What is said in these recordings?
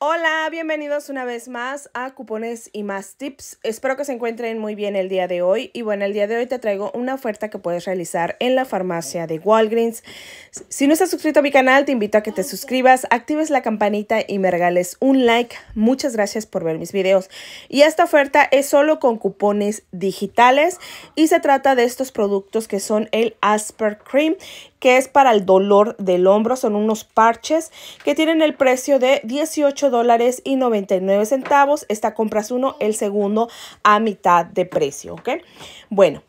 Hola, bienvenidos una vez más a Cupones y más tips. Espero que se encuentren muy bien el día de hoy. Y bueno, el día de hoy te traigo una oferta que puedes realizar en la farmacia de Walgreens. Si no estás suscrito a mi canal, te invito a que te suscribas, actives la campanita y me regales un like. Muchas gracias por ver mis videos. Y esta oferta es solo con cupones digitales y se trata de estos productos que son el Asper Cream que es para el dolor del hombro. Son unos parches que tienen el precio de 18 dólares y 99 centavos. Esta compras uno, el segundo a mitad de precio, ¿ok? Bueno.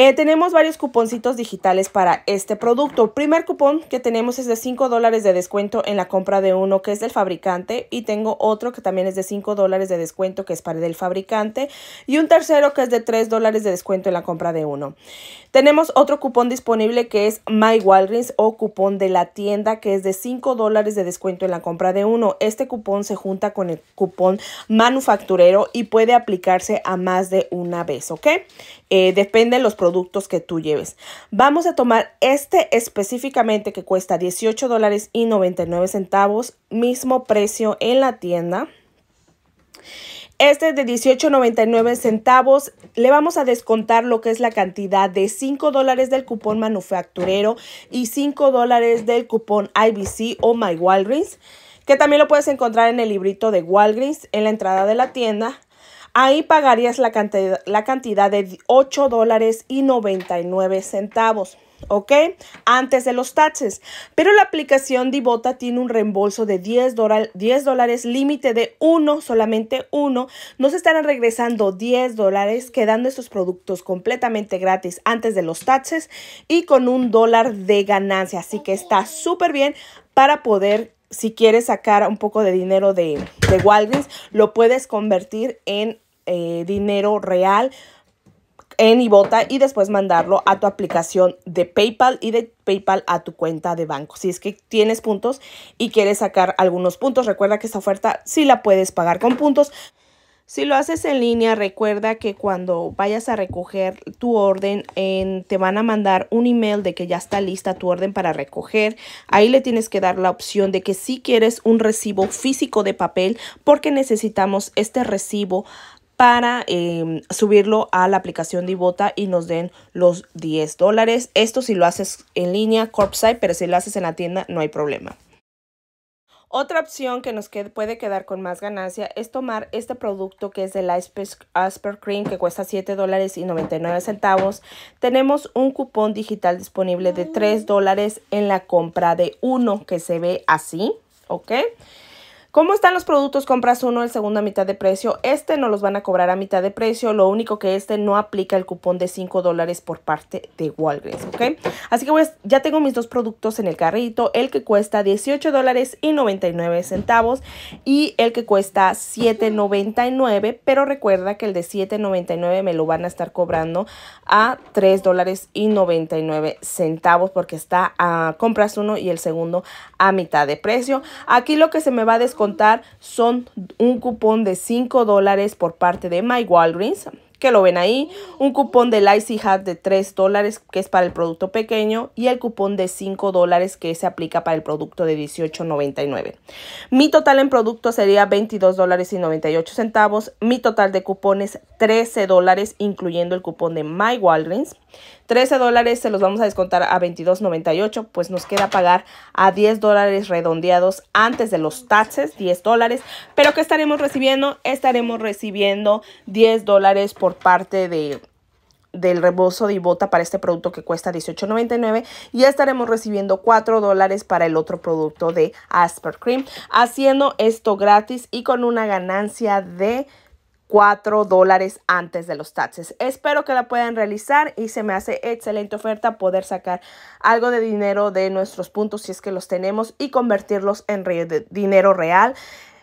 Eh, tenemos varios cuponcitos digitales para este producto. El primer cupón que tenemos es de 5 dólares de descuento en la compra de uno que es del fabricante y tengo otro que también es de 5 dólares de descuento que es para del fabricante y un tercero que es de 3 dólares de descuento en la compra de uno. Tenemos otro cupón disponible que es My Walgreens o cupón de la tienda que es de 5 dólares de descuento en la compra de uno. Este cupón se junta con el cupón manufacturero y puede aplicarse a más de una vez, ¿ok? Eh, depende de los productos que tú lleves. Vamos a tomar este específicamente que cuesta 18 dólares y 99 centavos, mismo precio en la tienda. Este es de 18.99 centavos. Le vamos a descontar lo que es la cantidad de 5 dólares del cupón manufacturero y 5 dólares del cupón IBC o My Walgreens, que también lo puedes encontrar en el librito de Walgreens en la entrada de la tienda. Ahí pagarías la cantidad, de 8 dólares y 99 centavos. ¿ok? Antes de los taxes. Pero la aplicación Divota tiene un reembolso de 10 dólares, límite de uno, solamente uno. Nos estarán regresando 10 dólares, quedando estos productos completamente gratis antes de los taxes y con un dólar de ganancia. Así que está súper bien para poder si quieres sacar un poco de dinero de, de, Walgreens, lo puedes convertir en eh, dinero real en Ibota y después mandarlo a tu aplicación de PayPal y de PayPal a tu cuenta de banco. Si es que tienes puntos y quieres sacar algunos puntos, recuerda que esta oferta sí la puedes pagar con puntos. Si lo haces en línea, recuerda que cuando vayas a recoger tu orden, te van a mandar un email de que ya está lista tu orden para recoger. Ahí le tienes que dar la opción de que si quieres un recibo físico de papel porque necesitamos este recibo para em, subirlo a la aplicación de y nos den los 10 dólares. Esto si lo haces en línea, Corpside, pero si lo haces en la tienda no hay problema. Otra opción que nos puede quedar con más ganancia es tomar este producto que es de la Asper Cream que cuesta $7.99. dólares y centavos. Tenemos un cupón digital disponible de $3 dólares en la compra de uno que se ve así, ¿ok? ¿Cómo están los productos? Compras uno, el segundo a mitad de precio. Este no los van a cobrar a mitad de precio. Lo único que este no aplica el cupón de 5 dólares por parte de Walgreens, ¿ok? Así que pues ya tengo mis dos productos en el carrito. El que cuesta 18 dólares y 99 centavos y el que cuesta 7.99. Pero recuerda que el de 7.99 me lo van a estar cobrando a 3 dólares y 99 centavos porque está a compras uno y el segundo a mitad de precio. Aquí lo que se me va a contar son un cupón de 5 dólares por parte de My Walgreens, que lo ven ahí, un cupón de Icy e Hat de 3 dólares que es para el producto pequeño y el cupón de 5 dólares que se aplica para el producto de 18.99. Mi total en producto sería 22 dólares y 98 centavos, mi total de cupones 13 dólares incluyendo el cupón de My Walgreens, 13 dólares se los vamos a descontar a 22.98, pues nos queda pagar a 10 dólares redondeados antes de los taxes, 10 dólares. Pero ¿qué estaremos recibiendo? Estaremos recibiendo 10 dólares por parte de del rebozo de Ibota para este producto que cuesta $18.99 y estaremos recibiendo 4 dólares para el otro producto de Asper Cream haciendo esto gratis y con una ganancia de 4 dólares antes de los taxes. Espero que la puedan realizar y se me hace excelente oferta poder sacar algo de dinero de nuestros puntos si es que los tenemos y convertirlos en dinero real.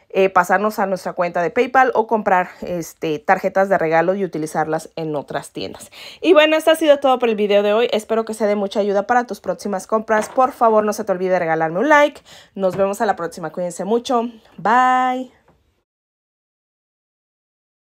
Eh, pasarnos a nuestra cuenta de PayPal o comprar este, tarjetas de regalo y utilizarlas en otras tiendas. Y bueno, esto ha sido todo por el video de hoy. Espero que se de mucha ayuda para tus próximas compras. Por favor, no se te olvide regalarme un like. Nos vemos a la próxima. Cuídense mucho. Bye.